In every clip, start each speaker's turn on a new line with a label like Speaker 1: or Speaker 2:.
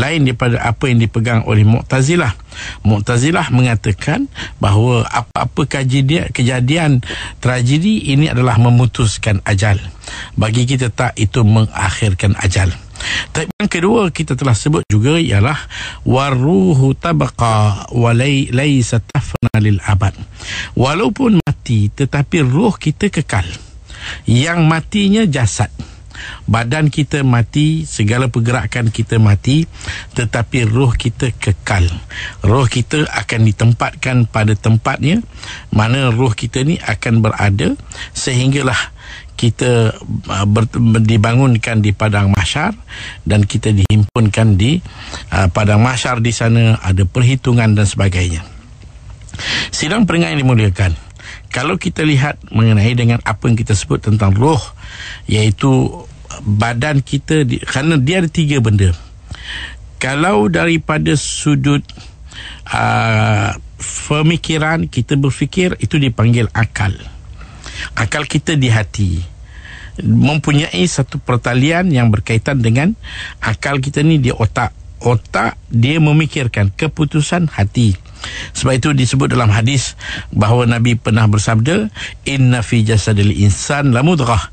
Speaker 1: lain daripada apa yang dipegang oleh Mu'tazilah. Mu'tazilah mengatakan bahawa apa-apa kejadian, kejadian tragedi ini adalah memutuskan ajal. Bagi kita tak itu mengakhirkan ajal. Tapi yang kedua kita telah sebut juga ialah waruhu tabaqa walai laisa tafna lil abad. Walaupun mati tetapi roh kita kekal. Yang matinya jasad badan kita mati segala pergerakan kita mati tetapi roh kita kekal roh kita akan ditempatkan pada tempatnya mana roh kita ni akan berada sehinggalah kita uh, ber, dibangunkan di padang mahsyar dan kita dihimpunkan di uh, padang mahsyar di sana ada perhitungan dan sebagainya sidang peringatan dimuliakan kalau kita lihat mengenai dengan apa yang kita sebut tentang roh iaitu badan kita di, kerana dia ada tiga benda. Kalau daripada sudut aa, uh, pemikiran kita berfikir itu dipanggil akal. Akal kita di hati mempunyai satu pertalian yang berkaitan dengan akal kita ni di otak. Otak dia memikirkan keputusan hati. Sebab itu disebut dalam hadis bahawa Nabi pernah bersabda inna fi jasadil insan la mudghah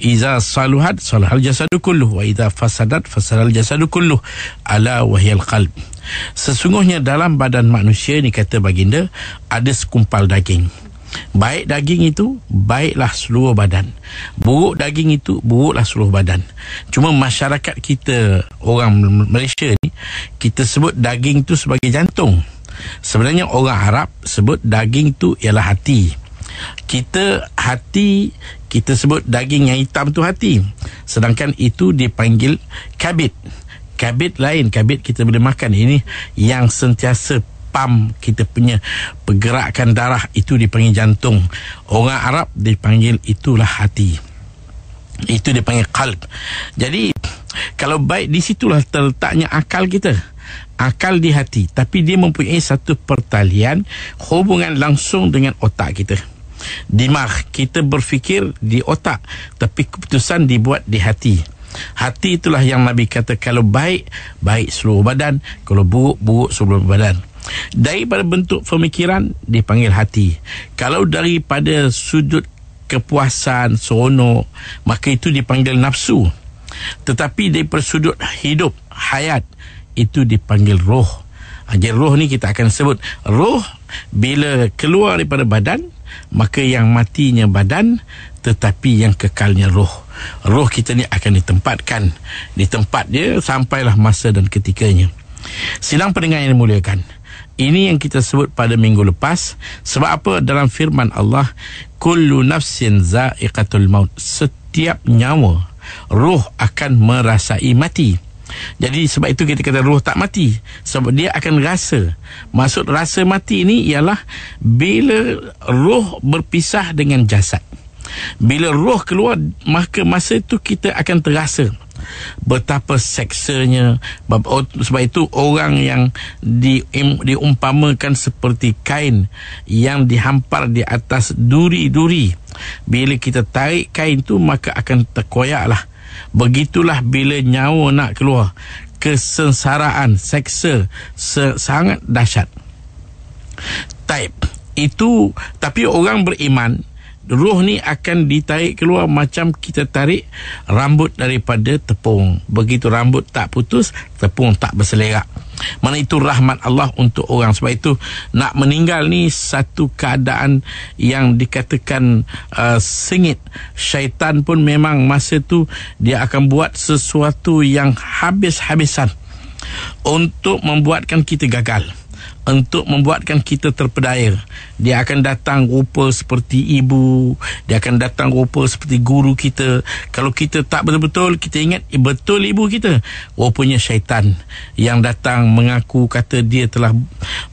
Speaker 1: iza saluhat saluhal jasadu kullu wa iza fasadat fasadal jasadu kullu ala wahyal qalb. Sesungguhnya dalam badan manusia ni kata baginda ada sekumpal daging. Baik daging itu baiklah seluruh badan. Buruk daging itu buruklah seluruh badan. Cuma masyarakat kita orang Malaysia ni kita sebut daging itu sebagai jantung. Sebenarnya orang Arab sebut daging tu ialah hati. Kita hati kita sebut daging yang hitam tu hati. Sedangkan itu dipanggil kabit. Kabit lain, kabit kita boleh makan. Ini yang sentiasa pam kita punya pergerakan darah itu dipanggil jantung. Orang Arab dipanggil itulah hati. Itu dipanggil kalb. Jadi kalau baik di situlah terletaknya akal kita akal di hati tapi dia mempunyai satu pertalian hubungan langsung dengan otak kita di mah kita berfikir di otak tapi keputusan dibuat di hati hati itulah yang nabi kata kalau baik baik seluruh badan kalau buruk buruk seluruh badan daripada bentuk pemikiran dipanggil hati kalau daripada sudut kepuasan sono, maka itu dipanggil nafsu tetapi dari persudut hidup hayat itu dipanggil roh. Ha, jadi roh ni kita akan sebut roh bila keluar daripada badan maka yang matinya badan tetapi yang kekalnya roh. Roh kita ni akan ditempatkan di tempat dia sampailah masa dan ketikanya. Silang pendengar yang dimuliakan. Ini yang kita sebut pada minggu lepas sebab apa dalam firman Allah kullu nafsin zaiqatul maut setiap nyawa roh akan merasai mati. Jadi sebab itu kita kata roh tak mati sebab dia akan rasa. Maksud rasa mati ini ialah bila roh berpisah dengan jasad. Bila roh keluar maka masa itu kita akan terasa betapa seksanya oh, sebab itu orang yang di, diumpamakan seperti kain yang dihampar di atas duri-duri bila kita tarik kain tu maka akan terkoyaklah Begitulah bila nyawa nak keluar Kesensaraan seksa sangat dahsyat Taib Itu Tapi orang beriman Ruh ni akan ditarik keluar macam kita tarik rambut daripada tepung. Begitu rambut tak putus, tepung tak berselerak mana itu rahmat Allah untuk orang sebab itu nak meninggal ni satu keadaan yang dikatakan uh, sengit syaitan pun memang masa tu dia akan buat sesuatu yang habis-habisan untuk membuatkan kita gagal untuk membuatkan kita terpedaya. Dia akan datang rupa seperti ibu, dia akan datang rupa seperti guru kita. Kalau kita tak betul-betul, kita ingat eh, betul ibu kita. Rupanya syaitan yang datang mengaku kata dia telah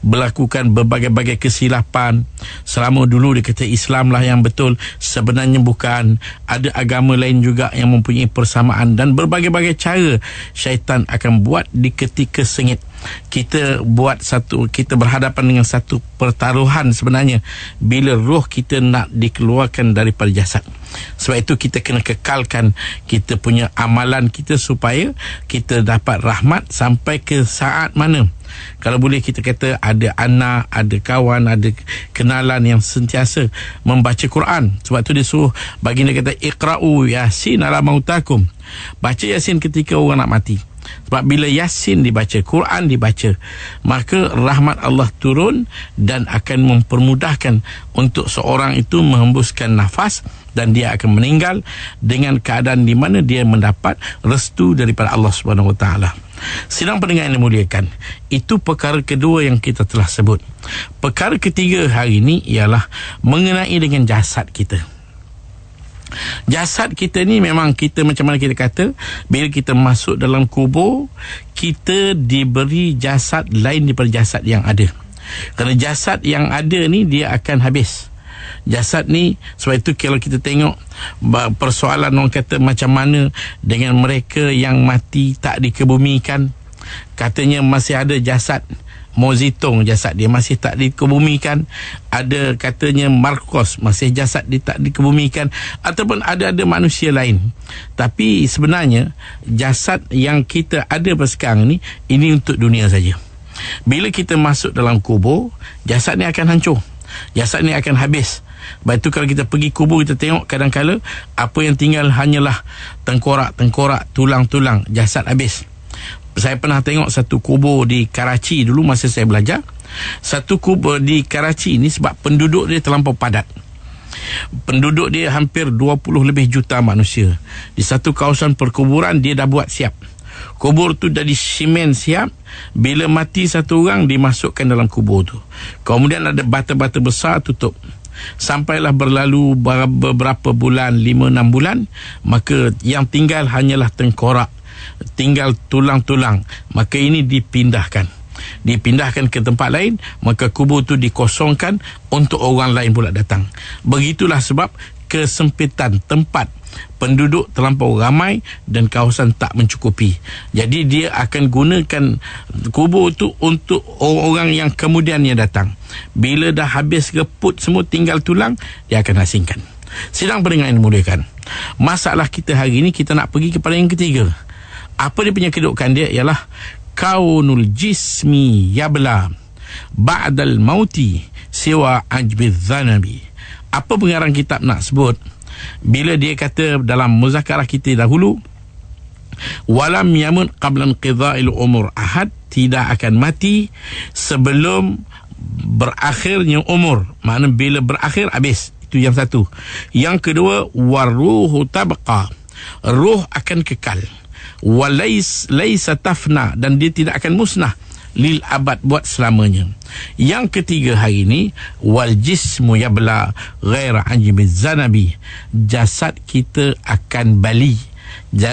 Speaker 1: melakukan berbagai-bagai kesilapan. Selama dulu dia kata Islam lah yang betul. Sebenarnya bukan. Ada agama lain juga yang mempunyai persamaan dan berbagai-bagai cara syaitan akan buat di ketika sengit kita buat satu kita berhadapan dengan satu pertaruhan sebenarnya bila roh kita nak dikeluarkan daripada jasad sebab itu kita kena kekalkan kita punya amalan kita supaya kita dapat rahmat sampai ke saat mana kalau boleh kita kata ada anak, ada kawan, ada kenalan yang sentiasa membaca Quran. Sebab tu dia suruh baginda kata ikra'u yasin ala mautakum. Baca yasin ketika orang nak mati. Sebab bila Yasin dibaca, Quran dibaca, maka rahmat Allah turun dan akan mempermudahkan untuk seorang itu menghembuskan nafas dan dia akan meninggal dengan keadaan di mana dia mendapat restu daripada Allah Subhanahu Wa Taala. Sidang pendengar yang dimuliakan Itu perkara kedua yang kita telah sebut Perkara ketiga hari ini ialah Mengenai dengan jasad kita Jasad kita ni memang kita macam mana kita kata bila kita masuk dalam kubur kita diberi jasad lain daripada jasad yang ada. Kerana jasad yang ada ni dia akan habis. Jasad ni sebab itu kalau kita tengok persoalan orang kata macam mana dengan mereka yang mati tak dikebumikan katanya masih ada jasad Mozitong jasad dia masih tak dikebumikan ada katanya Marcos masih jasad dia tak dikebumikan ataupun ada-ada manusia lain tapi sebenarnya jasad yang kita ada sekarang ni ini untuk dunia saja bila kita masuk dalam kubur jasad ni akan hancur jasad ni akan habis Baik tu kalau kita pergi kubur kita tengok kadang-kadang apa yang tinggal hanyalah tengkorak-tengkorak tulang-tulang jasad habis saya pernah tengok satu kubur di Karachi dulu masa saya belajar. Satu kubur di Karachi ni sebab penduduk dia terlampau padat. Penduduk dia hampir 20 lebih juta manusia. Di satu kawasan perkuburan dia dah buat siap. Kubur tu jadi simen siap bila mati satu orang dimasukkan dalam kubur tu. Kemudian ada bata-bata besar tutup. Sampailah berlalu beberapa bulan, 5-6 bulan, maka yang tinggal hanyalah tengkorak tinggal tulang-tulang maka ini dipindahkan dipindahkan ke tempat lain maka kubur itu dikosongkan untuk orang lain pula datang begitulah sebab kesempitan tempat penduduk terlampau ramai dan kawasan tak mencukupi jadi dia akan gunakan kubur itu untuk orang-orang yang kemudiannya datang bila dah habis geput semua tinggal tulang dia akan asingkan sidang pendengar yang dimuliakan masalah kita hari ini kita nak pergi kepada yang ketiga apa dia punya kedudukan dia ialah kaunul jismi yabla ba'dal mauti siwa ajbiz zanabi apa pengarang kitab nak sebut bila dia kata dalam muzakarah kita dahulu walam yamun qablan qidha'il umur ahad tidak akan mati sebelum berakhirnya umur makna bila berakhir habis itu yang satu yang kedua waruhu tabqa roh akan kekal walais laisa tafna dan dia tidak akan musnah lil abad buat selamanya. Yang ketiga hari ini wal jismu yabla ghaira anjim zanabi jasad kita akan bali.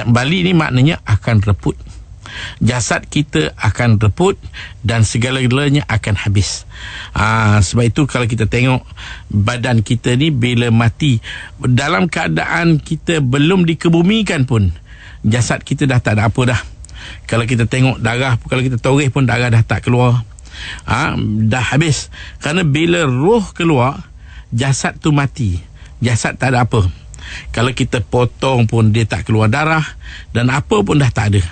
Speaker 1: Bali ni maknanya akan reput. Jasad kita akan reput dan segala-galanya akan habis. Ha, sebab itu kalau kita tengok badan kita ni bila mati dalam keadaan kita belum dikebumikan pun jasad kita dah tak ada apa dah kalau kita tengok darah kalau kita toreh pun darah dah tak keluar ha, dah habis kerana bila roh keluar jasad tu mati jasad tak ada apa kalau kita potong pun dia tak keluar darah dan apa pun dah tak ada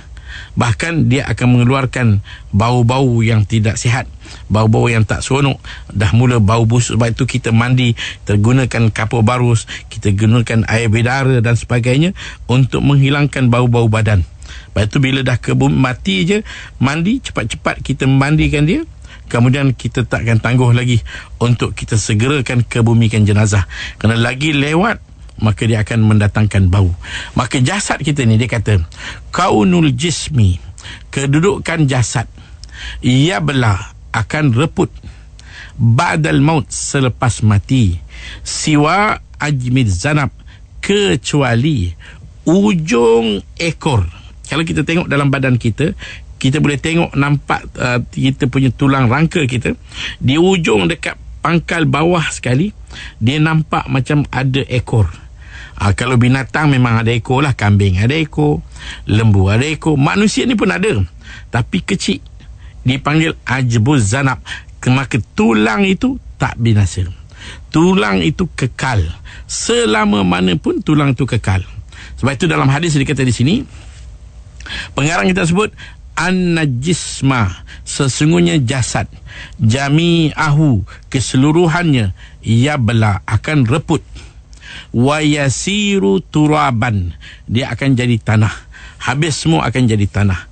Speaker 1: bahkan dia akan mengeluarkan bau-bau yang tidak sihat bau-bau yang tak seronok dah mula bau busuk sebab itu kita mandi tergunakan kapur barus kita gunakan air bidara dan sebagainya untuk menghilangkan bau-bau badan Lepas itu bila dah kebun mati je Mandi cepat-cepat kita memandikan dia Kemudian kita takkan tangguh lagi Untuk kita segerakan kebumikan jenazah Kerana lagi lewat maka dia akan mendatangkan bau. Maka jasad kita ni dia kata kaunul jismi kedudukan jasad ia bela akan reput badal maut selepas mati siwa ajmid zanab kecuali ujung ekor kalau kita tengok dalam badan kita kita boleh tengok nampak uh, kita punya tulang rangka kita di ujung dekat pangkal bawah sekali dia nampak macam ada ekor Ha, kalau binatang memang ada ekor lah. Kambing ada ekor. Lembu ada ekor. Manusia ni pun ada. Tapi kecil. Dipanggil ajbuz zanab. Maka tulang itu tak binasa. Tulang itu kekal. Selama mana pun tulang itu kekal. Sebab itu dalam hadis dikata di sini. Pengarang kita sebut an-najisma sesungguhnya jasad jami'ahu keseluruhannya ia bela akan reput wayasiru turaban dia akan jadi tanah habis semua akan jadi tanah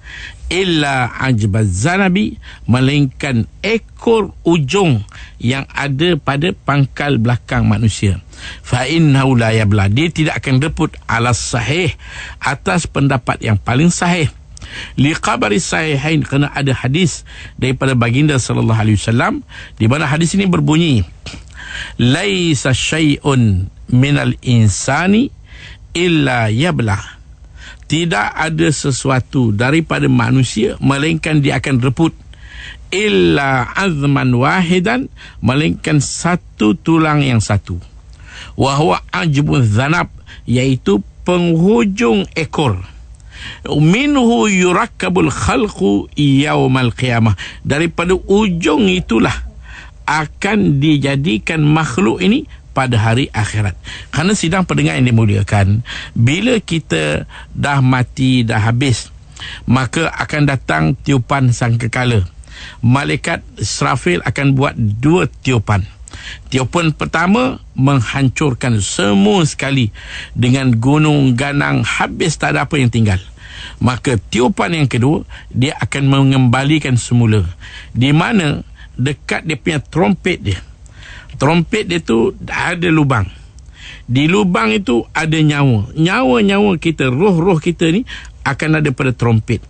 Speaker 1: illa ajbaz zanabi melainkan ekor ujung yang ada pada pangkal belakang manusia fa innahu la yabla dia tidak akan reput alas sahih atas pendapat yang paling sahih li khabari sahihain kerana ada hadis daripada baginda sallallahu alaihi wasallam di mana hadis ini berbunyi laisa syai'un Minal insani illa yabla. Tidak ada sesuatu daripada manusia melainkan dia akan reput illa azman wahidan melainkan satu tulang yang satu. Wa huwa ajbun zanab iaitu penghujung ekor. Minhu yurakkabul khalqu yaumal qiyamah. Daripada ujung itulah akan dijadikan makhluk ini pada hari akhirat. Karena sidang pendengar yang dimuliakan, bila kita dah mati, dah habis, maka akan datang tiupan sang sangkakala. Malaikat Israfil akan buat dua tiupan. Tiupan pertama menghancurkan semua sekali dengan gunung ganang habis tak ada apa yang tinggal. Maka tiupan yang kedua dia akan mengembalikan semula. Di mana dekat dia punya trompet dia trompet dia tu ada lubang. Di lubang itu ada nyawa. Nyawa-nyawa kita, roh-roh kita ni akan ada pada trompet.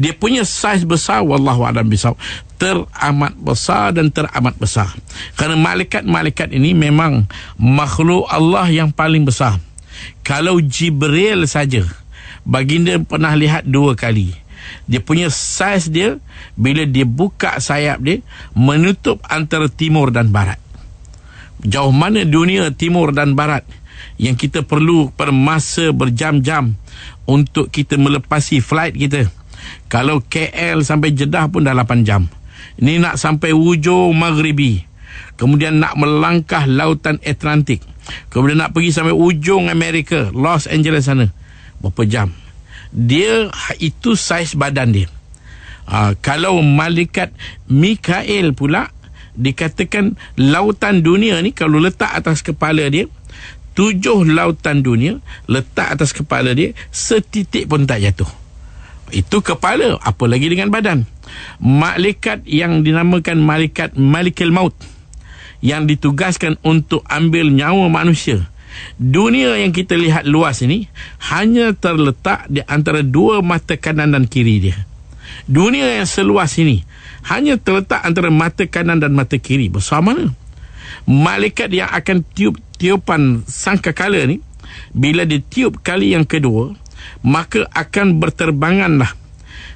Speaker 1: Dia punya saiz besar wallahu a'lam bisaw teramat besar dan teramat besar. Karena malaikat-malaikat ini memang makhluk Allah yang paling besar. Kalau Jibril saja baginda pernah lihat dua kali. Dia punya saiz dia bila dia buka sayap dia menutup antara timur dan barat jauh mana dunia timur dan barat yang kita perlu permasa berjam-jam untuk kita melepasi flight kita. Kalau KL sampai Jeddah pun dah 8 jam. Ini nak sampai hujung Maghribi. Kemudian nak melangkah lautan Atlantik. Kemudian nak pergi sampai ujung Amerika, Los Angeles sana. Berapa jam? Dia itu saiz badan dia. Uh, kalau malaikat Mikael pula dikatakan lautan dunia ni kalau letak atas kepala dia tujuh lautan dunia letak atas kepala dia setitik pun tak jatuh itu kepala apa lagi dengan badan malaikat yang dinamakan malaikat malikil maut yang ditugaskan untuk ambil nyawa manusia dunia yang kita lihat luas ini hanya terletak di antara dua mata kanan dan kiri dia dunia yang seluas ini hanya terletak antara mata kanan dan mata kiri besar mana malaikat yang akan tiup tiupan sangkakala ni bila ditiup kali yang kedua maka akan berterbanganlah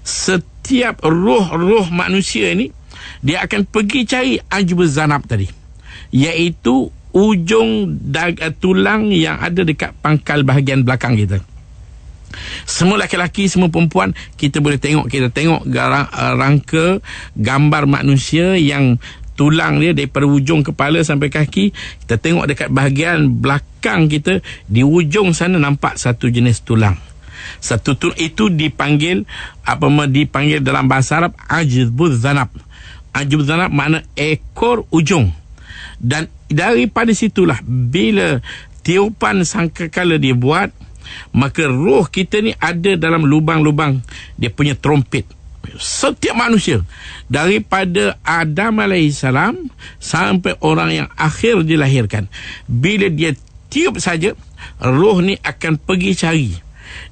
Speaker 1: setiap roh-roh manusia ini dia akan pergi cari anjub zanab tadi iaitu ujung tulang yang ada dekat pangkal bahagian belakang kita. Hmm. Semua lelaki-lelaki, semua perempuan Kita boleh tengok Kita tengok garang, uh, rangka Gambar manusia yang Tulang dia dari ujung kepala sampai kaki Kita tengok dekat bahagian belakang kita Di ujung sana nampak satu jenis tulang satu tu itu dipanggil apa ma dipanggil dalam bahasa Arab ajbud zanab. Ajbud zanab makna ekor ujung. Dan daripada situlah bila tiupan sangkakala dia buat maka roh kita ni ada dalam lubang-lubang dia punya trompet setiap manusia daripada Adam alaihi sampai orang yang akhir dilahirkan bila dia tiup saja roh ni akan pergi cari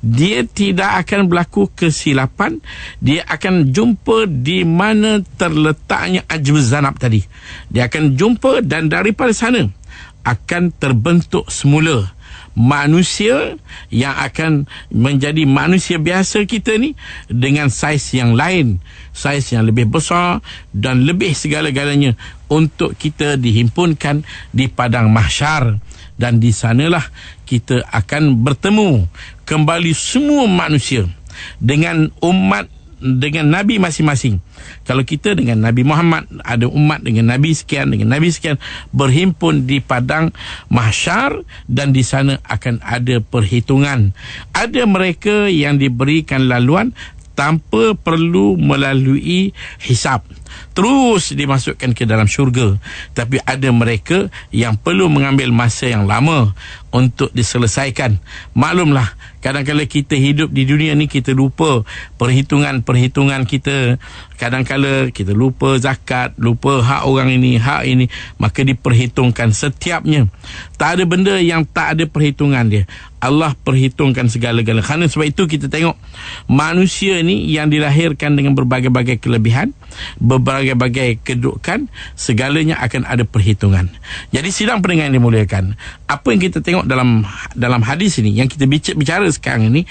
Speaker 1: dia tidak akan berlaku kesilapan dia akan jumpa di mana terletaknya ajm zanab tadi dia akan jumpa dan daripada sana akan terbentuk semula manusia yang akan menjadi manusia biasa kita ni dengan saiz yang lain saiz yang lebih besar dan lebih segala-galanya untuk kita dihimpunkan di padang mahsyar dan di sanalah kita akan bertemu kembali semua manusia dengan umat dengan nabi masing-masing. Kalau kita dengan Nabi Muhammad, ada umat dengan nabi sekian dengan nabi sekian berhimpun di padang mahsyar dan di sana akan ada perhitungan. Ada mereka yang diberikan laluan tanpa perlu melalui hisap terus dimasukkan ke dalam syurga tapi ada mereka yang perlu mengambil masa yang lama untuk diselesaikan. Maklumlah, kadang-kadang kita hidup di dunia ni kita lupa perhitungan-perhitungan kita. Kadang-kadang kita lupa zakat, lupa hak orang ini, hak ini. Maka diperhitungkan setiapnya. Tak ada benda yang tak ada perhitungan dia. Allah perhitungkan segala-galanya. Kerana sebab itu kita tengok manusia ni yang dilahirkan dengan berbagai-bagai kelebihan, berbagai-bagai kedudukan, segalanya akan ada perhitungan. Jadi sidang pendengar yang dimuliakan. Apa yang kita tengok tengok dalam dalam hadis ini yang kita bicara sekarang ini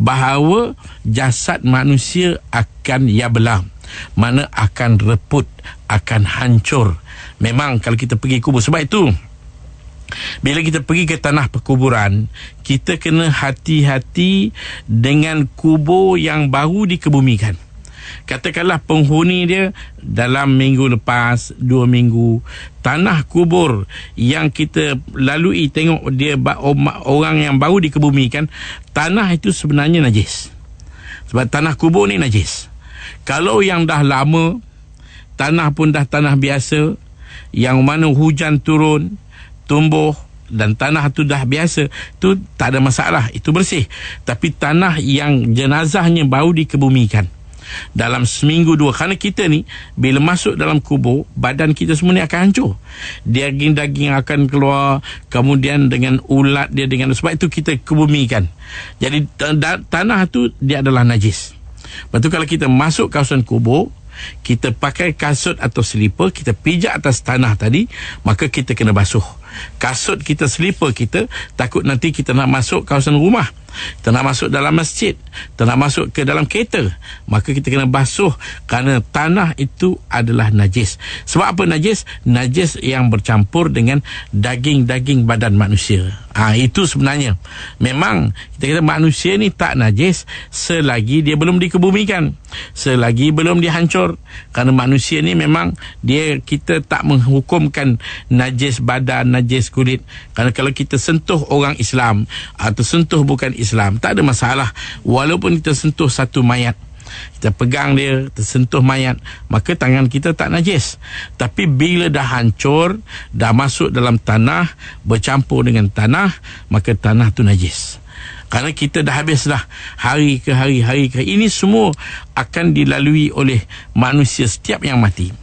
Speaker 1: bahawa jasad manusia akan yablam mana akan reput akan hancur memang kalau kita pergi kubur sebab itu bila kita pergi ke tanah perkuburan kita kena hati-hati dengan kubur yang baru dikebumikan katakanlah penghuni dia dalam minggu lepas dua minggu tanah kubur yang kita lalui tengok dia orang yang baru dikebumikan tanah itu sebenarnya najis sebab tanah kubur ni najis kalau yang dah lama tanah pun dah tanah biasa yang mana hujan turun tumbuh dan tanah tu dah biasa tu tak ada masalah itu bersih tapi tanah yang jenazahnya baru dikebumikan dalam seminggu dua kerana kita ni bila masuk dalam kubur badan kita semua ni akan hancur daging-daging akan keluar kemudian dengan ulat dia dengan sebab itu kita kebumikan jadi tanah tu dia adalah najis lepas tu kalau kita masuk kawasan kubur kita pakai kasut atau selipar kita pijak atas tanah tadi maka kita kena basuh kasut kita selipar kita takut nanti kita nak masuk kawasan rumah kita nak masuk dalam masjid Kita nak masuk ke dalam kereta Maka kita kena basuh Kerana tanah itu adalah najis Sebab apa najis? Najis yang bercampur dengan daging-daging badan manusia ha, Itu sebenarnya Memang kita kata manusia ni tak najis Selagi dia belum dikebumikan Selagi belum dihancur Kerana manusia ni memang dia Kita tak menghukumkan najis badan, najis kulit Kerana kalau kita sentuh orang Islam Atau sentuh bukan Islam tak ada masalah walaupun kita sentuh satu mayat kita pegang dia tersentuh mayat maka tangan kita tak najis tapi bila dah hancur dah masuk dalam tanah bercampur dengan tanah maka tanah tu najis kerana kita dah habis dah hari ke hari hari ke ini semua akan dilalui oleh manusia setiap yang mati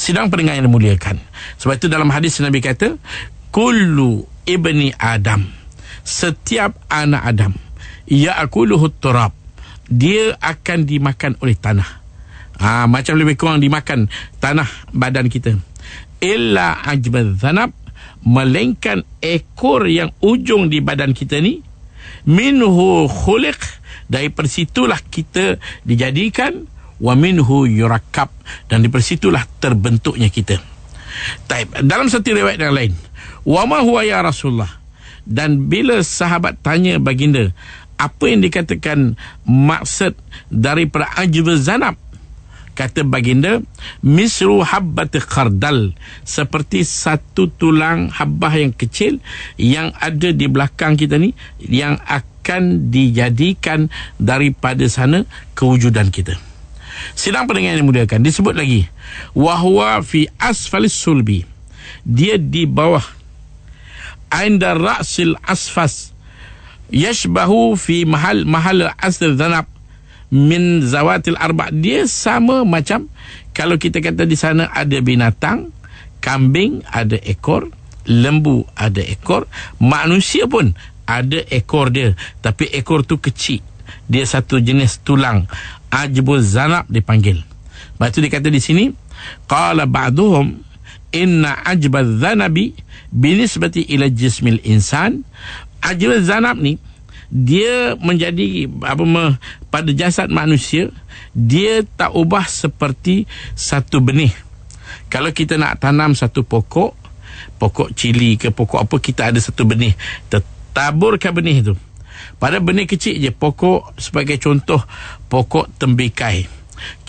Speaker 1: Sedang pendengar yang dimuliakan sebab itu dalam hadis Nabi kata kullu ibni adam setiap anak Adam ia akuluhu turab dia akan dimakan oleh tanah ha, macam lebih kurang dimakan tanah badan kita illa ajbal zanab melengkan ekor yang ujung di badan kita ni minhu khuliq dari persitulah kita dijadikan wa minhu yurakab dan di persitulah terbentuknya kita Taib. dalam satu riwayat yang lain wa ma huwa ya rasulullah dan bila sahabat tanya baginda apa yang dikatakan maksud dari ajwa zanab kata baginda misru habbat khardal seperti satu tulang habbah yang kecil yang ada di belakang kita ni yang akan dijadikan daripada sana kewujudan kita sidang pendengar yang dimuliakan disebut lagi wahwa fi asfalis sulbi dia di bawah Ainda ra'sil asfas Yashbahu fi mahal Mahal asr zanab Min zawatil arba' Dia sama macam Kalau kita kata di sana ada binatang Kambing ada ekor Lembu ada ekor Manusia pun ada ekor dia Tapi ekor tu kecil Dia satu jenis tulang Ajbul zanab dipanggil Lepas tu dia di sini Qala ba'duhum inna ajbaz zanabi binisbati ila jismil insan ajbaz zanab ni dia menjadi apa me, pada jasad manusia dia tak ubah seperti satu benih kalau kita nak tanam satu pokok pokok cili ke pokok apa kita ada satu benih taburkan benih tu pada benih kecil je pokok sebagai contoh pokok tembikai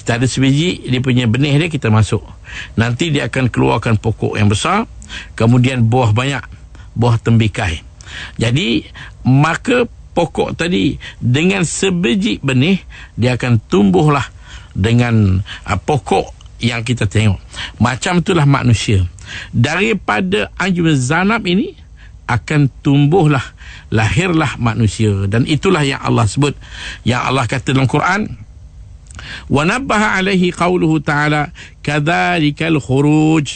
Speaker 1: Setelah ada sebiji Dia punya benih dia kita masuk Nanti dia akan keluarkan pokok yang besar Kemudian buah banyak Buah tembikai Jadi maka pokok tadi Dengan sebiji benih Dia akan tumbuhlah Dengan uh, pokok yang kita tengok Macam itulah manusia Daripada Anjum Zanab ini Akan tumbuhlah Lahirlah manusia Dan itulah yang Allah sebut Yang Allah kata dalam Quran ونبه عليه قوله تعالى كذلك الخروج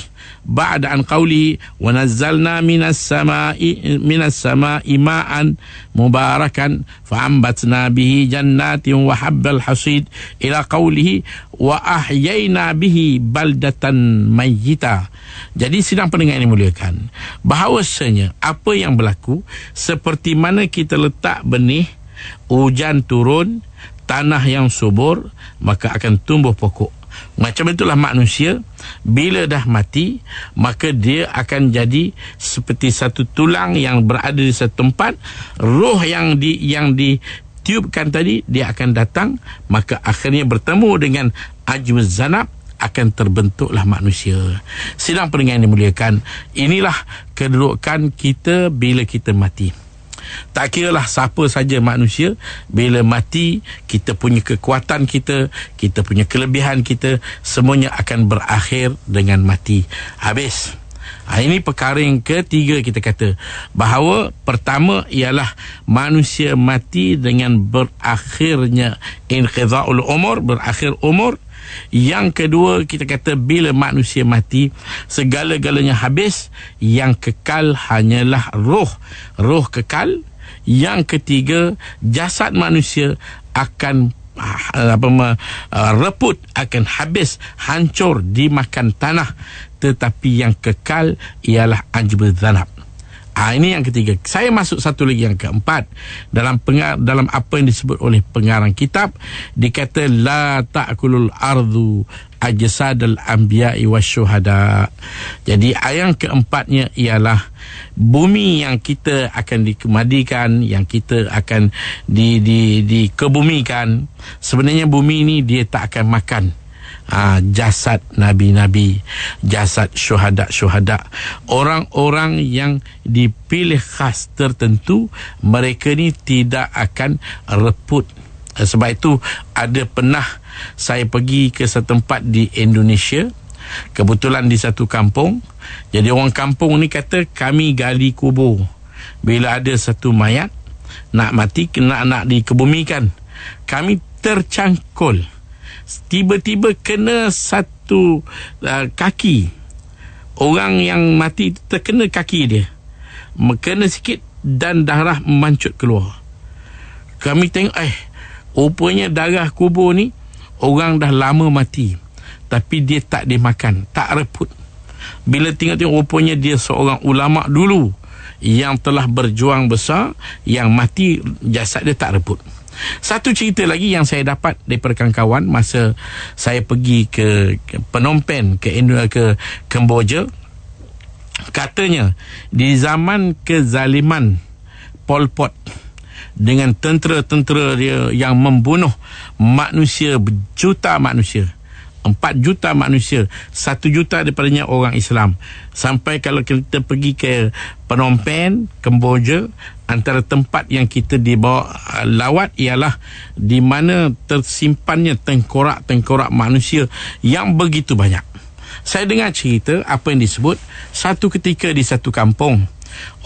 Speaker 1: بعد أن قوله ونزلنا من السماء من السماء ماء مباركا فأنبتنا به جنات وحب الحصيد إلى قوله وأحيينا به بلدة ميتا Jadi sidang pendengar ini muliakan Bahawasanya apa yang berlaku Seperti mana kita letak benih Hujan turun tanah yang subur maka akan tumbuh pokok macam itulah manusia bila dah mati maka dia akan jadi seperti satu tulang yang berada di satu tempat roh yang di yang di tiupkan tadi dia akan datang maka akhirnya bertemu dengan ajmuz zanab akan terbentuklah manusia. Sidang peringatan dimuliakan. Inilah kedudukan kita bila kita mati. Tak kira lah siapa saja manusia Bila mati kita punya kekuatan kita Kita punya kelebihan kita Semuanya akan berakhir dengan mati Habis ha, Ini perkara yang ketiga kita kata Bahawa pertama ialah Manusia mati dengan berakhirnya Inqidha'ul umur Berakhir umur yang kedua kita kata bila manusia mati segala-galanya habis yang kekal hanyalah roh. Roh kekal. Yang ketiga jasad manusia akan ah, apa ma, ah, reput akan habis hancur dimakan tanah tetapi yang kekal ialah anjbu zanab. Ha, ini yang ketiga. Saya masuk satu lagi yang keempat. Dalam penga- dalam apa yang disebut oleh pengarang kitab, dikata la ta'kulul ardu ajsadal anbiya'i wasyuhada. Jadi ayat keempatnya ialah bumi yang kita akan dikemadikan, yang kita akan di di dikebumikan. Sebenarnya bumi ini dia tak akan makan uh, jasad nabi-nabi, jasad syuhada-syuhada, orang-orang yang dipilih khas tertentu, mereka ni tidak akan reput. Eh, sebab itu ada pernah saya pergi ke satu tempat di Indonesia, kebetulan di satu kampung. Jadi orang kampung ni kata kami gali kubur. Bila ada satu mayat nak mati, nak nak dikebumikan, kami tercangkul tiba-tiba kena satu uh, kaki orang yang mati terkena kaki dia kena sikit dan darah memancut keluar kami tengok eh rupanya darah kubur ni orang dah lama mati tapi dia tak dimakan tak reput bila tengok-tengok rupanya dia seorang ulama dulu yang telah berjuang besar yang mati jasad dia tak reput satu cerita lagi yang saya dapat daripada kawan-kawan masa saya pergi ke penompen ke Indonesia ke Kemboja katanya di zaman kezaliman Pol Pot dengan tentera-tentera dia yang membunuh manusia berjuta manusia Empat juta manusia satu juta daripadanya orang Islam sampai kalau kita pergi ke Phnom Penh Kemboja antara tempat yang kita dibawa uh, lawat ialah di mana tersimpannya tengkorak-tengkorak manusia yang begitu banyak saya dengar cerita apa yang disebut satu ketika di satu kampung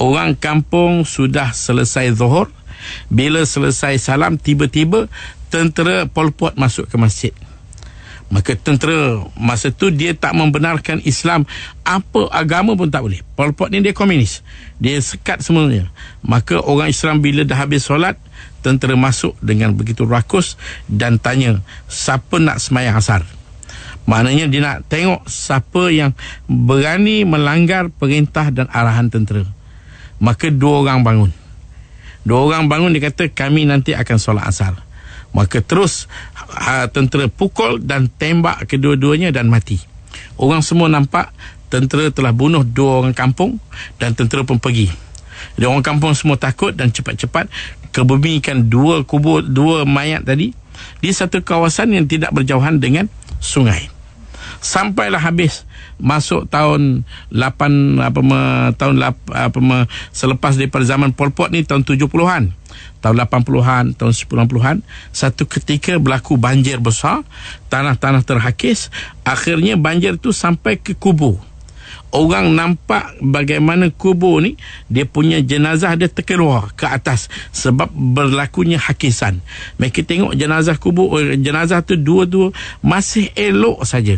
Speaker 1: orang kampung sudah selesai zuhur bila selesai salam tiba-tiba tentera Pol Pot masuk ke masjid maka tentera masa tu dia tak membenarkan Islam apa agama pun tak boleh Pol Pot ni dia komunis dia sekat semuanya maka orang Islam bila dah habis solat tentera masuk dengan begitu rakus dan tanya siapa nak semayang asar maknanya dia nak tengok siapa yang berani melanggar perintah dan arahan tentera maka dua orang bangun dua orang bangun dia kata kami nanti akan solat asar maka terus uh, tentera pukul dan tembak kedua-duanya dan mati. Orang semua nampak tentera telah bunuh dua orang kampung dan tentera pun pergi. Jadi orang kampung semua takut dan cepat-cepat kebumikan dua kubur dua mayat tadi di satu kawasan yang tidak berjauhan dengan sungai. Sampailah habis masuk tahun 8 apa me, tahun 8, apa me, selepas daripada zaman Pol Pot ni tahun 70-an tahun 80-an tahun 90-an satu ketika berlaku banjir besar tanah-tanah terhakis akhirnya banjir tu sampai ke kubur orang nampak bagaimana kubur ni dia punya jenazah dia terkeluar ke atas sebab berlakunya hakisan mereka tengok jenazah kubur eh, jenazah tu dua-dua masih elok saja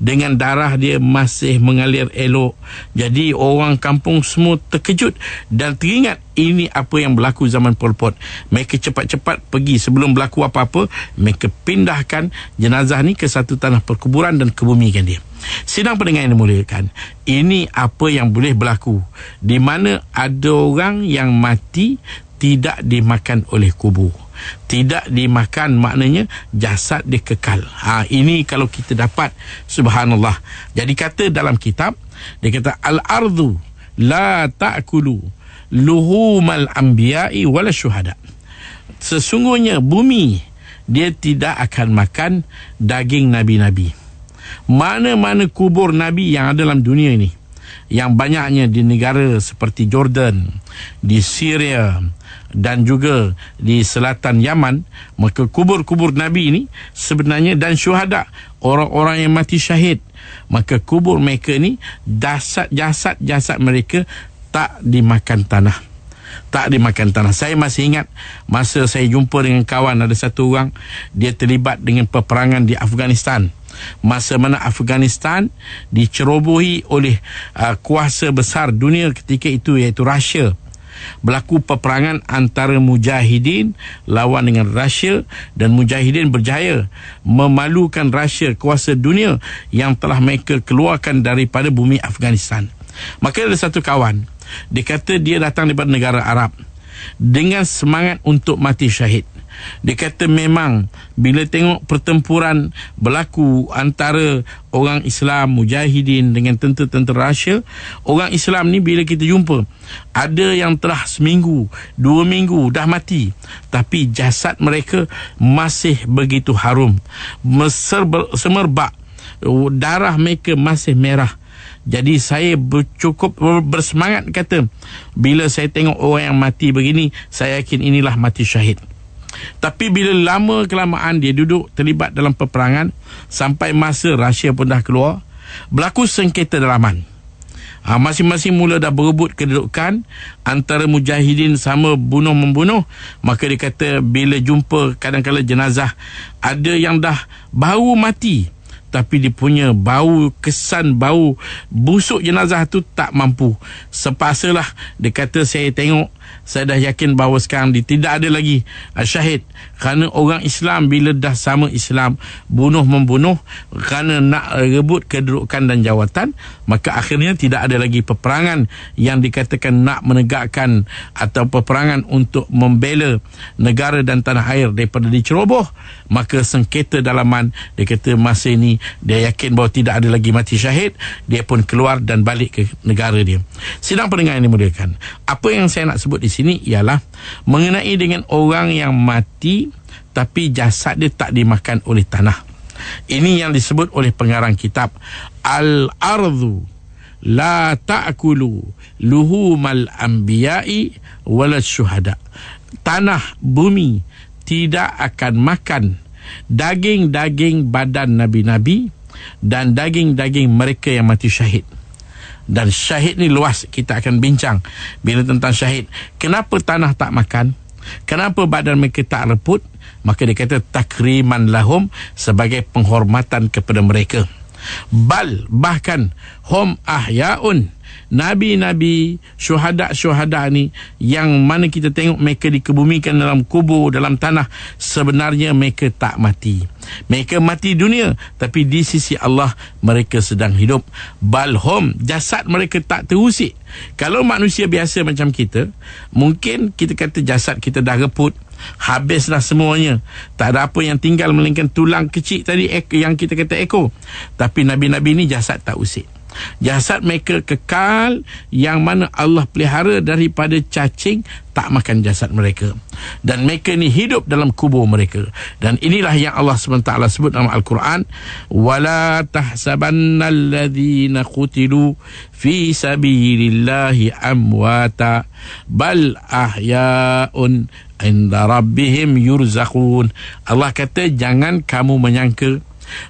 Speaker 1: dengan darah dia masih mengalir elok. Jadi orang kampung semua terkejut dan teringat ini apa yang berlaku zaman Pol Pot. Mereka cepat-cepat pergi sebelum berlaku apa-apa, mereka pindahkan jenazah ni ke satu tanah perkuburan dan kebumikan dia. Sidang pendengar yang dimuliakan, ini apa yang boleh berlaku di mana ada orang yang mati tidak dimakan oleh kubur tidak dimakan maknanya jasad dia kekal ha, ini kalau kita dapat subhanallah jadi kata dalam kitab dia kata al-ardu la ta'kulu luhumal anbiya'i wala syuhada sesungguhnya bumi dia tidak akan makan daging nabi-nabi mana-mana kubur nabi yang ada dalam dunia ini yang banyaknya di negara seperti Jordan di Syria dan juga di selatan Yaman maka kubur-kubur nabi ini sebenarnya dan syuhada orang-orang yang mati syahid maka kubur mereka ini jasad-jasad-jasad mereka tak dimakan tanah tak dimakan tanah saya masih ingat masa saya jumpa dengan kawan ada satu orang dia terlibat dengan peperangan di Afghanistan masa mana Afghanistan dicerobohi oleh uh, kuasa besar dunia ketika itu iaitu Rusia berlaku peperangan antara Mujahidin lawan dengan Russia dan Mujahidin berjaya memalukan Russia kuasa dunia yang telah mereka keluarkan daripada bumi Afghanistan. Maka ada satu kawan, dia kata dia datang daripada negara Arab dengan semangat untuk mati syahid. Dia kata memang bila tengok pertempuran berlaku antara orang Islam Mujahidin dengan tentera-tentera Rusia, orang Islam ni bila kita jumpa, ada yang telah seminggu, dua minggu dah mati. Tapi jasad mereka masih begitu harum. Semerbak darah mereka masih merah. Jadi saya cukup bersemangat kata bila saya tengok orang yang mati begini saya yakin inilah mati syahid. Tapi bila lama kelamaan dia duduk terlibat dalam peperangan sampai masa Rusia pun dah keluar, berlaku sengketa dalaman. Ha, masing-masing mula dah berebut kedudukan antara mujahidin sama bunuh membunuh maka dia kata bila jumpa kadang-kadang jenazah ada yang dah bau mati tapi dia punya bau kesan bau busuk jenazah tu tak mampu sepasalah dia kata saya tengok saya dah yakin bahawa sekarang ni tidak ada lagi uh, syahid kerana orang Islam bila dah sama Islam bunuh membunuh kerana nak rebut kedudukan dan jawatan maka akhirnya tidak ada lagi peperangan yang dikatakan nak menegakkan atau peperangan untuk membela negara dan tanah air daripada diceroboh maka sengketa dalaman dia kata masa ini dia yakin bahawa tidak ada lagi mati syahid dia pun keluar dan balik ke negara dia sidang pendengar yang dimuliakan apa yang saya nak sebut disebut di sini ialah mengenai dengan orang yang mati tapi jasad dia tak dimakan oleh tanah. Ini yang disebut oleh pengarang kitab Al-Ardu la ta'kulu luhumal anbiya'i wal syuhada. Tanah bumi tidak akan makan daging-daging badan nabi-nabi dan daging-daging mereka yang mati syahid dan syahid ni luas kita akan bincang bila tentang syahid kenapa tanah tak makan kenapa badan mereka tak reput maka dia kata takriman lahum sebagai penghormatan kepada mereka bal bahkan hum ahyaun nabi-nabi, syuhada-syuhada ni yang mana kita tengok mereka dikebumikan dalam kubur, dalam tanah, sebenarnya mereka tak mati. Mereka mati dunia tapi di sisi Allah mereka sedang hidup. Balhom, jasad mereka tak terusik. Kalau manusia biasa macam kita, mungkin kita kata jasad kita dah reput, Habislah semuanya Tak ada apa yang tinggal Melainkan tulang kecil tadi Yang kita kata ekor Tapi Nabi-Nabi ni jasad tak usik Jasad mereka kekal yang mana Allah pelihara daripada cacing tak makan jasad mereka. Dan mereka ni hidup dalam kubur mereka. Dan inilah yang Allah SWT sebut dalam Al-Quran. وَلَا تَحْسَبَنَّ الَّذِينَ قُتِلُوا فِي سَبِيلِ اللَّهِ أَمْوَاتَ بَلْ أَحْيَاءٌ عِنْدَ رَبِّهِمْ يُرْزَقُونَ Allah kata, jangan kamu menyangka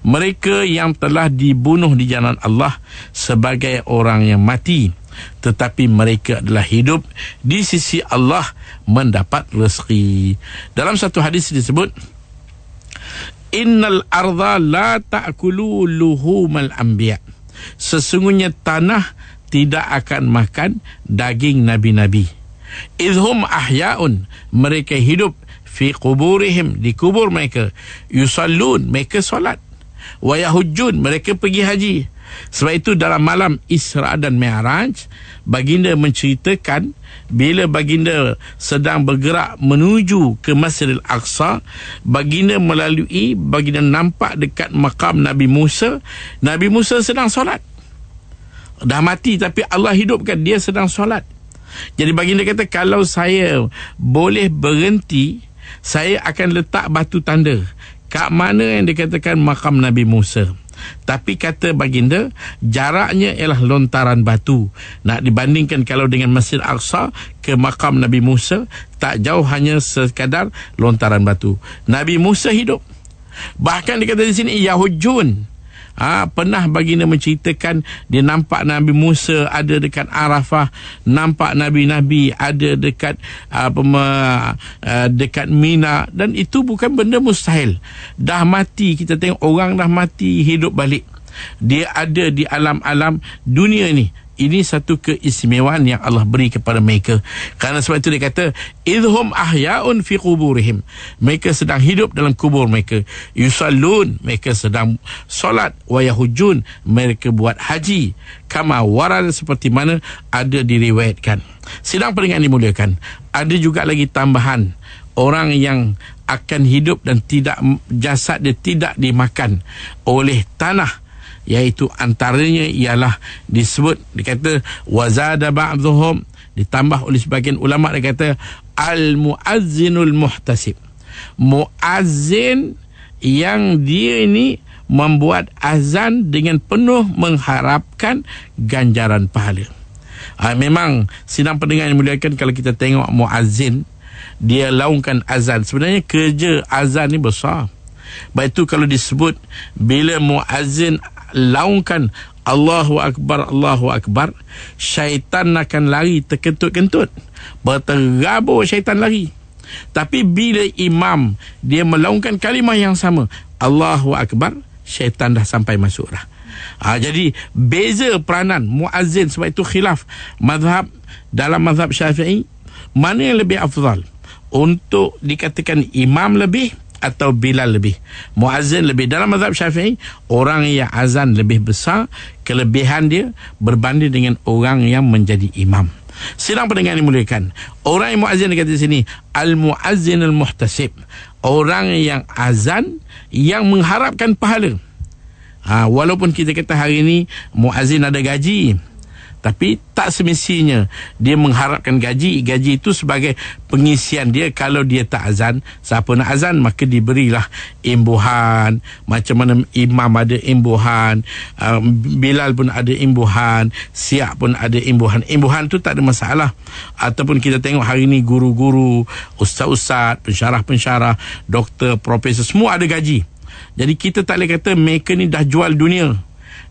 Speaker 1: mereka yang telah dibunuh di jalan Allah sebagai orang yang mati tetapi mereka adalah hidup di sisi Allah mendapat rezeki dalam satu hadis disebut innal arda la ta'kulu luhumal anbiya sesungguhnya tanah tidak akan makan daging nabi-nabi idhum ahyaun mereka hidup fi kuburihim di kubur mereka yusallun mereka solat wa yahujjun mereka pergi haji sebab itu dalam malam Isra dan Mi'raj baginda menceritakan bila baginda sedang bergerak menuju ke Masjidil Aqsa baginda melalui baginda nampak dekat makam Nabi Musa Nabi Musa sedang solat dah mati tapi Allah hidupkan dia sedang solat jadi baginda kata kalau saya boleh berhenti saya akan letak batu tanda kat mana yang dikatakan makam Nabi Musa. Tapi kata baginda, jaraknya ialah lontaran batu. Nak dibandingkan kalau dengan Masjid Al-Aqsa ke makam Nabi Musa, tak jauh hanya sekadar lontaran batu. Nabi Musa hidup. Bahkan dikatakan di sini, Yahujun ha, pernah baginda menceritakan dia nampak Nabi Musa ada dekat Arafah nampak Nabi-Nabi ada dekat apa ha, ma, ha, dekat Mina dan itu bukan benda mustahil dah mati kita tengok orang dah mati hidup balik dia ada di alam-alam dunia ni ini satu keistimewaan yang Allah beri kepada mereka. Karena sebab itu dia kata, idhum ahyaun fi kuburihim. Mereka sedang hidup dalam kubur mereka. Yusallun, mereka sedang solat. Wayahujun, mereka buat haji. Kama waral seperti mana ada diriwayatkan. Sidang peringatan dimuliakan. Ada juga lagi tambahan. Orang yang akan hidup dan tidak jasad dia tidak dimakan oleh tanah iaitu antaranya ialah disebut dikata wazada ba'dhum ditambah oleh sebagian ulama dia kata al muazzinul muhtasib muazzin yang dia ini membuat azan dengan penuh mengharapkan ganjaran pahala. Ha, memang sidang pendengar yang muliakan kalau kita tengok muazzin dia laungkan azan. Sebenarnya kerja azan ni besar. Baik itu kalau disebut bila muazzin laungkan Allahu Akbar, Allahu Akbar, syaitan akan lari terkentut-kentut. Berterabur syaitan lari. Tapi bila imam dia melaungkan kalimah yang sama, Allahu Akbar, syaitan dah sampai masuk dah. Ha, jadi beza peranan muazzin sebab itu khilaf madhab dalam madhab Syafi'i mana yang lebih afzal untuk dikatakan imam lebih atau Bilal lebih. Muazzin lebih. Dalam mazhab syafi'i, orang yang azan lebih besar, kelebihan dia berbanding dengan orang yang menjadi imam. silang pendengar dimulakan. Orang yang muazzin dia kata di sini, Al-Muazzin al-Muhtasib. Orang yang azan yang mengharapkan pahala. Ha, walaupun kita kata hari ini muazzin ada gaji tapi tak semestinya dia mengharapkan gaji gaji itu sebagai pengisian dia kalau dia tak azan siapa nak azan maka diberilah imbuhan macam mana imam ada imbuhan um, bilal pun ada imbuhan siap pun ada imbuhan imbuhan tu tak ada masalah ataupun kita tengok hari ini guru-guru ustaz-ustaz pensyarah-pensyarah doktor profesor semua ada gaji jadi kita tak boleh kata mereka ni dah jual dunia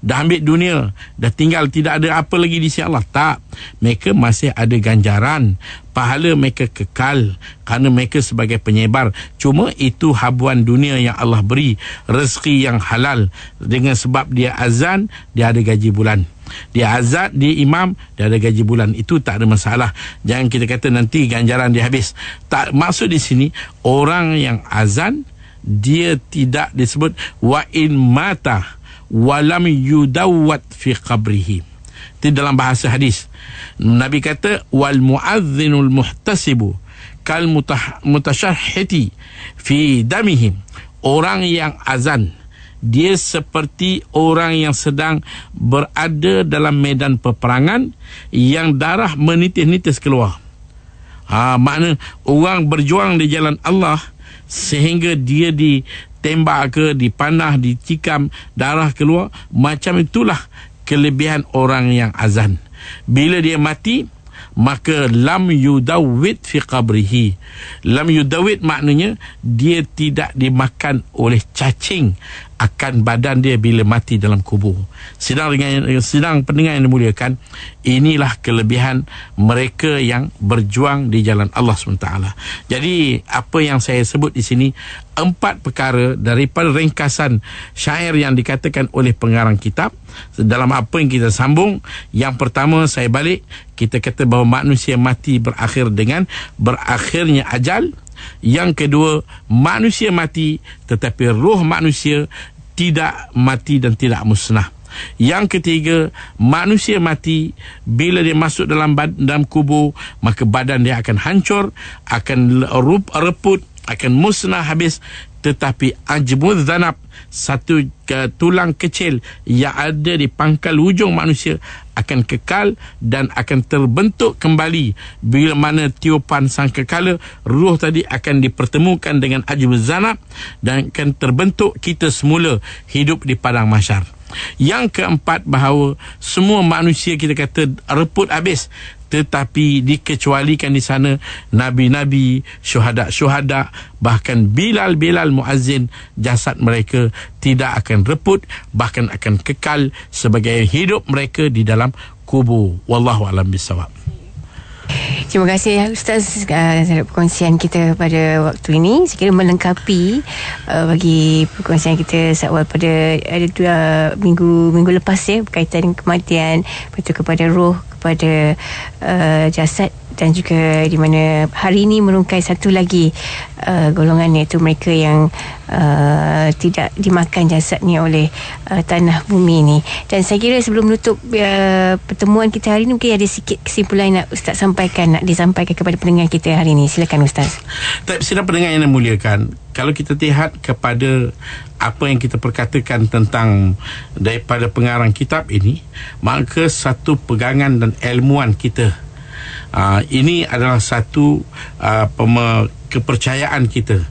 Speaker 1: dah ambil dunia dah tinggal tidak ada apa lagi di sisi Allah tak mereka masih ada ganjaran pahala mereka kekal kerana mereka sebagai penyebar cuma itu habuan dunia yang Allah beri rezeki yang halal dengan sebab dia azan dia ada gaji bulan dia azan dia imam, dia ada gaji bulan Itu tak ada masalah Jangan kita kata nanti ganjaran dia habis Tak maksud di sini Orang yang azan Dia tidak disebut wain in matah walam yudawat fi qabrihi Di dalam bahasa hadis nabi kata wal muadzinul muhtasibu kal mutashahhiti fi damihi orang yang azan dia seperti orang yang sedang berada dalam medan peperangan yang darah menitis-nitis keluar. Ha, makna orang berjuang di jalan Allah sehingga dia di ditembak ke, dipanah, dicikam, darah keluar. Macam itulah kelebihan orang yang azan. Bila dia mati, maka lam yudawit fi qabrihi. Lam yudawit maknanya dia tidak dimakan oleh cacing akan badan dia bila mati dalam kubur. Sedang dengan sedang pendengar yang dimuliakan, inilah kelebihan mereka yang berjuang di jalan Allah SWT. Jadi, apa yang saya sebut di sini, empat perkara daripada ringkasan syair yang dikatakan oleh pengarang kitab dalam apa yang kita sambung yang pertama saya balik kita kata bahawa manusia mati berakhir dengan berakhirnya ajal yang kedua manusia mati tetapi roh manusia tidak mati dan tidak musnah. Yang ketiga, manusia mati bila dia masuk dalam dalam kubur, maka badan dia akan hancur, akan rup, reput, akan musnah habis tetapi ajmud zanab satu uh, tulang kecil yang ada di pangkal ujung manusia akan kekal dan akan terbentuk kembali bila mana tiupan sang kekala ruh tadi akan dipertemukan dengan ajib zanab dan akan terbentuk kita semula hidup di padang masyar. yang keempat bahawa semua manusia kita kata reput habis tetapi dikecualikan di sana nabi-nabi, syuhada-syuhada, bahkan bilal-bilal muazzin jasad mereka tidak akan reput bahkan akan kekal sebagai hidup mereka di dalam kubur. Wallahu alam bisawab. Terima kasih Ustaz uh, perkongsian kita pada waktu ini Sekiranya melengkapi uh, bagi perkongsian kita seawal pada uh, dua minggu minggu lepas ya berkaitan kematian betul kepada roh kepada uh, jasad dan juga di mana hari ini merungkai satu lagi uh, golongan iaitu mereka yang uh, tidak dimakan jasadnya oleh uh, tanah bumi ini. Dan saya kira sebelum menutup uh, pertemuan kita hari ini mungkin ada sikit kesimpulan nak Ustaz sampaikan, nak disampaikan kepada pendengar kita hari ini. Silakan Ustaz. Tak silap pendengar yang dimuliakan. Kalau kita lihat kepada apa yang kita perkatakan tentang daripada pengarang kitab ini, maka satu pegangan dan ilmuan kita Uh, ini adalah satu uh, pema- kepercayaan kita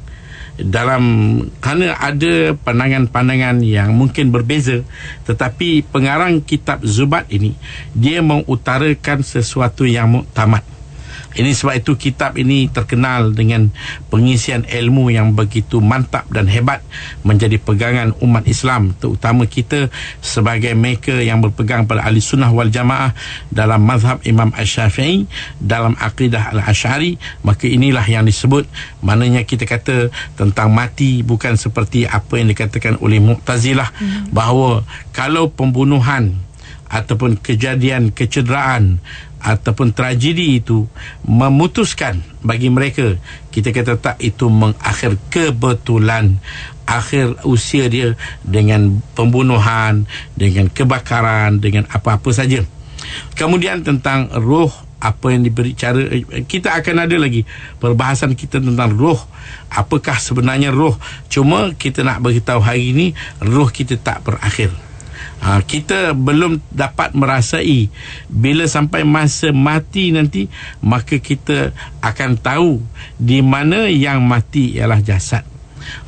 Speaker 1: dalam kerana ada pandangan-pandangan yang mungkin berbeza tetapi pengarang kitab Zubat ini dia mengutarakan sesuatu yang muktamad ini sebab itu kitab ini terkenal dengan pengisian ilmu yang begitu mantap dan hebat menjadi pegangan umat Islam terutama kita sebagai mereka yang berpegang pada ahli sunnah wal jamaah dalam mazhab Imam Ash-Syafi'i dalam akidah Al-Ash'ari maka inilah yang disebut maknanya kita kata tentang mati bukan seperti apa yang dikatakan oleh Mu'tazilah hmm. bahawa kalau pembunuhan ataupun kejadian kecederaan ataupun tragedi itu memutuskan bagi mereka kita kata tak itu mengakhir kebetulan akhir usia dia dengan pembunuhan dengan kebakaran dengan apa-apa saja kemudian tentang roh apa yang diberi cara kita akan ada lagi perbahasan kita tentang roh apakah sebenarnya roh cuma kita nak beritahu hari ini roh kita tak berakhir Ha, kita belum dapat merasai bila sampai masa mati nanti maka kita akan tahu di mana yang mati ialah jasad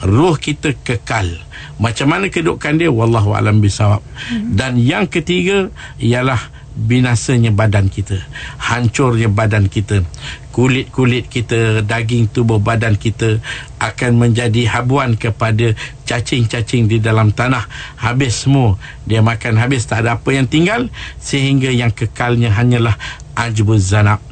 Speaker 1: roh kita kekal macam mana kedudukan dia wallahu alam bisawab hmm. dan yang ketiga ialah binasanya badan kita hancurnya badan kita kulit-kulit kita, daging tubuh badan kita akan menjadi habuan kepada cacing-cacing di dalam tanah. Habis semua. Dia makan habis. Tak ada apa yang tinggal. Sehingga yang kekalnya hanyalah ajbu zanab.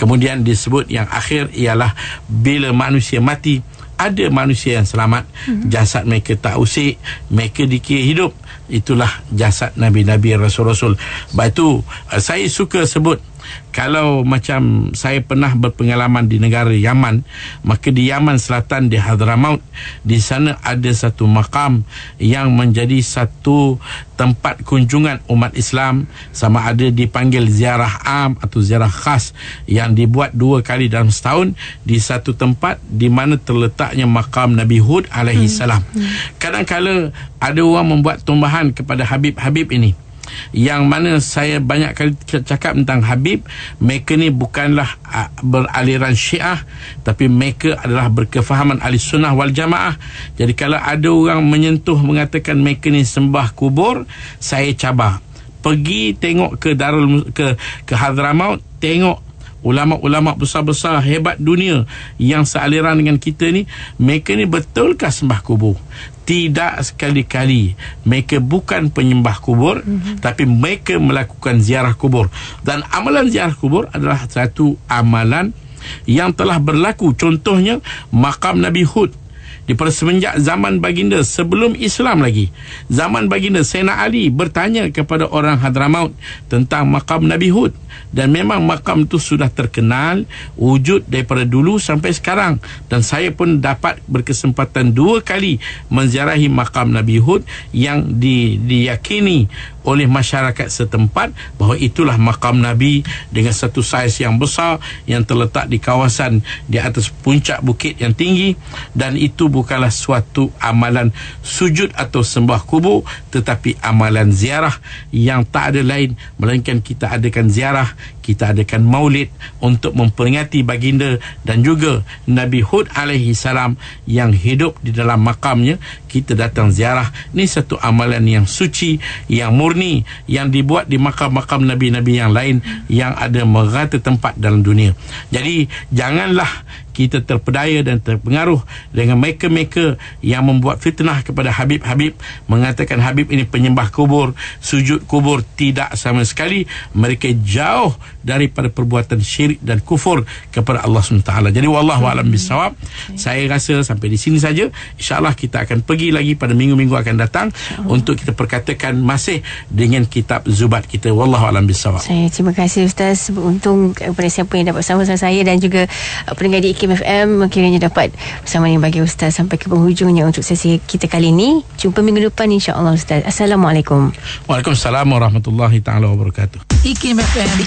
Speaker 1: Kemudian disebut yang akhir ialah bila manusia mati, ada manusia yang selamat. Hmm. Jasad mereka tak usik. Mereka dikira hidup. Itulah jasad Nabi-Nabi Rasul-Rasul. Sebab itu, eh, saya suka sebut kalau macam saya pernah berpengalaman di negara Yaman maka di Yaman selatan di Hadramaut di sana ada satu makam yang menjadi satu tempat kunjungan umat Islam sama ada dipanggil ziarah am atau ziarah khas yang dibuat dua kali dalam setahun di satu tempat di mana terletaknya makam Nabi Hud alaihi salam. Hmm. hmm. Kadang-kala ada orang membuat tumbahan kepada Habib-habib ini. Hmm yang mana saya banyak kali cakap tentang Habib mereka ni bukanlah ah, beraliran syiah tapi mereka adalah berkefahaman ahli sunnah wal jamaah jadi kalau ada orang menyentuh mengatakan mereka ni sembah kubur saya cabar pergi tengok ke Darul ke ke Hadramaut tengok ulama-ulama besar-besar hebat dunia yang sealiran dengan kita ni mereka ni betulkah sembah kubur tidak sekali-kali mereka bukan penyembah kubur mm-hmm. tapi mereka melakukan ziarah kubur dan amalan ziarah kubur adalah satu amalan yang telah berlaku contohnya makam Nabi Hud daripada semenjak zaman baginda sebelum Islam lagi. Zaman baginda Sayyidina Ali bertanya kepada orang Hadramaut tentang makam Nabi Hud dan memang makam itu sudah terkenal wujud daripada dulu sampai sekarang dan saya pun dapat berkesempatan dua kali menziarahi makam Nabi Hud yang di, diyakini oleh masyarakat setempat bahawa itulah makam Nabi dengan satu saiz yang besar yang terletak di kawasan di atas puncak bukit yang tinggi dan itu bukanlah suatu amalan sujud atau sembah kubur tetapi amalan ziarah yang tak ada lain melainkan kita adakan ziarah kita adakan maulid untuk memperingati baginda dan juga Nabi Hud alaihi salam yang hidup di dalam makamnya kita datang ziarah ni satu amalan yang suci yang murni murni yang dibuat di makam-makam nabi-nabi yang lain yang ada merata tempat dalam dunia. Jadi janganlah kita terpedaya dan terpengaruh dengan mereka-mereka yang membuat fitnah kepada Habib-Habib mengatakan Habib ini penyembah kubur sujud kubur tidak sama sekali mereka jauh daripada perbuatan syirik dan kufur kepada Allah SWT jadi wallahu alam hmm. bisawab saya rasa sampai di sini saja insyaallah kita akan pergi lagi pada minggu-minggu akan datang untuk kita perkatakan masih dengan kitab zubat kita wallahu alam bissawab. saya terima kasih ustaz untung kepada siapa yang dapat sama sama saya dan juga uh, pendengar di IKIM Stream FM Akhirnya dapat bersama dengan bagi Ustaz Sampai ke penghujungnya untuk sesi kita kali ini Jumpa minggu depan insyaAllah Ustaz Assalamualaikum Waalaikumsalam Warahmatullahi Ta'ala Wabarakatuh Ikim FM